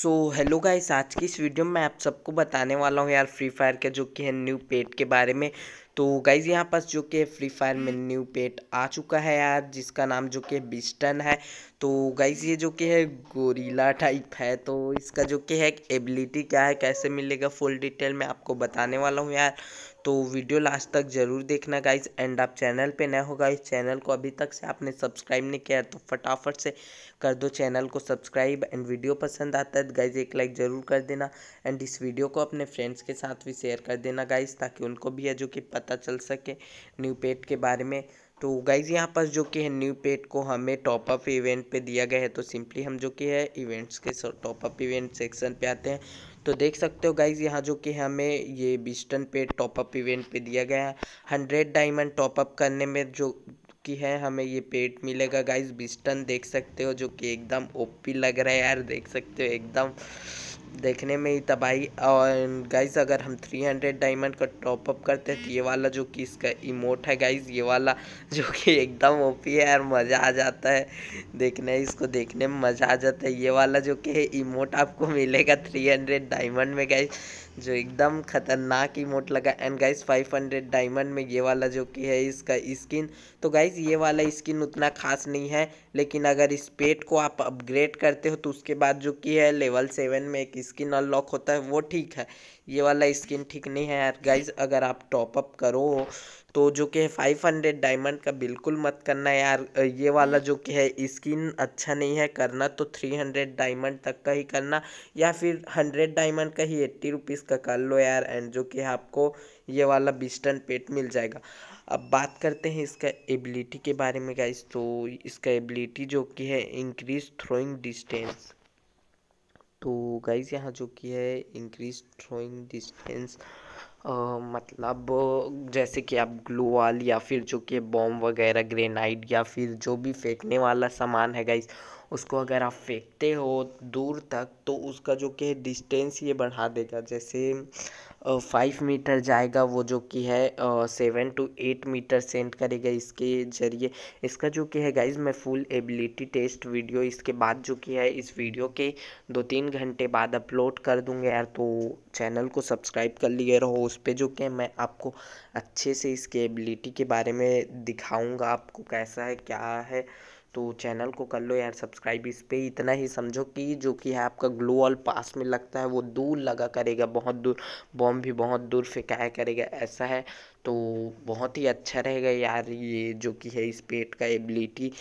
so hello guys आज की इस वीडियो में मैं आप सबको बताने वाला हूँ यार फ्री फायर के जो कि है न्यू पेट के बारे में तो गाइज यहाँ पास जो कि फ्री फायर में न्यू पेट आ चुका है यार जिसका नाम जो कि बिस्टन है तो गाइज ये जो कि है गोरीला टाइप है तो इसका जो कि है एबिलिटी क्या है कैसे मिलेगा फुल डिटेल में आपको बताने वाला हूँ यार तो वीडियो लास्ट तक ज़रूर देखना गाइज एंड आप चैनल पे नए होगा इस चैनल को अभी तक से आपने सब्सक्राइब नहीं किया तो फटाफट से कर दो चैनल को सब्सक्राइब एंड वीडियो पसंद आता है तो गाइज एक लाइक ज़रूर कर देना एंड इस वीडियो को अपने फ्रेंड्स के साथ भी शेयर कर देना गाइज ताकि उनको भी है जो कि पता चल सके न्यू पेट के बारे में तो गाइज यहाँ पर जो कि है न्यू पेट को हमें टॉपअप इवेंट पे दिया गया है तो सिंपली हम जो कि है इवेंट्स के टॉपअप इवेंट सेक्शन पे आते हैं तो देख सकते हो गाइज यहाँ जो कि हमें ये बिस्टन पेट टॉपअप इवेंट पे दिया गया है हंड्रेड डायमंड टॉपअप करने में जो कि है हमें ये पेट मिलेगा गाइज बिस्टन देख सकते हो जो कि एकदम ओपी लग रहा है यार देख सकते हो एकदम देखने में ही तबाही और गाइज अगर हम 300 डायमंड का टॉपअप करते हैं तो ये वाला जो कि इसका इमोट है गाइज ये वाला जो कि एकदम ओपी है और मज़ा आ जाता है देखने इसको देखने में मज़ा आ जाता है ये वाला जो कि इमोट आपको मिलेगा 300 डायमंड में गाइज जो एकदम खतरनाक इमोट लगा एंड गाइस 500 डायमंड में ये वाला जो कि है इसका स्किन तो गाइस ये वाला स्किन उतना खास नहीं है लेकिन अगर इस पेट को आप अपग्रेड करते हो तो उसके बाद जो कि है लेवल सेवन में एक स्किन अनलॉक होता है वो ठीक है ये वाला स्किन ठीक नहीं है यार गाइज अगर आप टॉपअप करो तो जो कि है फाइव हंड्रेड डायमंड का बिल्कुल मत करना यार ये वाला जो कि है स्किन अच्छा नहीं है करना तो थ्री हंड्रेड डायमंड तक का ही करना या फिर हंड्रेड डायमंड का ही एट्टी रुपीज़ का कर लो यार एंड जो कि आपको ये वाला बिस्टन पेट मिल जाएगा अब बात करते हैं इसका एबिलिटी के बारे में गाइस तो इसका एबिलिटी जो कि है इंक्रीज थ्रोइंग डिस्टेंस तो गाइस यहाँ जो कि है इंक्रीज थ्रोइंग डिस्टेंस आ, मतलब जैसे कि आप ग्लू वाल या फिर जो कि बॉम वगैरह ग्रेनाइट या फिर जो भी फेंकने वाला सामान है गाइस उसको अगर आप फेंकते हो दूर तक तो उसका जो कि डिस्टेंस ये बढ़ा देगा जैसे फाइव मीटर जाएगा वो जो कि है seven to eight metre send करेगा इसके ज़रिए इसका जो कि है गाइज मैं फुल एबिलिटी टेस्ट वीडियो इसके बाद जो कि है इस वीडियो के दो तीन घंटे बाद अपलोड कर दूंगा यार तो चैनल को सब्सक्राइब कर लिए रहो उस पर जो कि मैं आपको अच्छे से इसके एबिलिटी के बारे में दिखाऊँगा आपको कैसा है क्या है तो चैनल को कर लो यार सब्सक्राइब इस पर इतना ही समझो कि जो कि है आपका ग्लो ऑल पास में लगता है वो दूर लगा करेगा बहुत दूर बॉम्ब भी बहुत दूर फेंकाया करेगा ऐसा है तो बहुत ही अच्छा रहेगा यार ये जो कि है इस पेट का एबिलिटी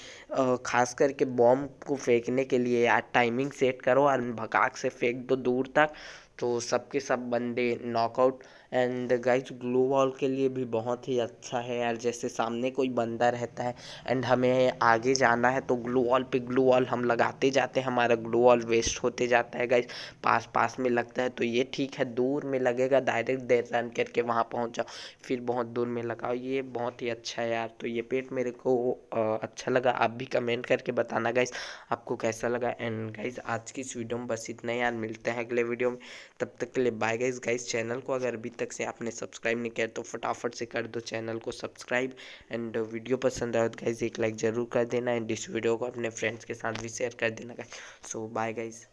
ख़ास करके बॉम्ब को फेंकने के लिए यार टाइमिंग सेट करो और भकाक से फेंक दो दूर तक तो सबके सब बंदे knockout and guys glue wall के लिए भी बहुत ही अच्छा है यार जैसे सामने कोई बंदा रहता है एंड हमें आगे जाना है तो ग्लू वॉल पे ग्लू वॉल हम लगाते जाते हैं हमारा ग्लू वॉल वेस्ट होते जाता है गाइज पास पास में लगता है तो ये ठीक है दूर में लगेगा डायरेक्ट देर रन करके वहाँ पहुँच जाओ फिर बहुत दूर में लगाओ ये बहुत ही अच्छा है यार तो ये पेट मेरे को अच्छा लगा आप भी कमेंट करके बताना गाइस आपको कैसा लगा एंड गाइस आज की इस वीडियो में बस इतना ही यार मिलते हैं अगले वीडियो में तब तक के लिए बाय गाइस गाइस चैनल को अगर अभी तक से आपने सब्सक्राइब नहीं किया तो फटाफट से कर दो चैनल को सब्सक्राइब एंड वीडियो पसंद आए तो गाइज एक लाइक ज़रूर कर देना एंड इस वीडियो को अपने फ्रेंड्स के साथ भी शेयर कर देना गाइज सो बाय गाइज़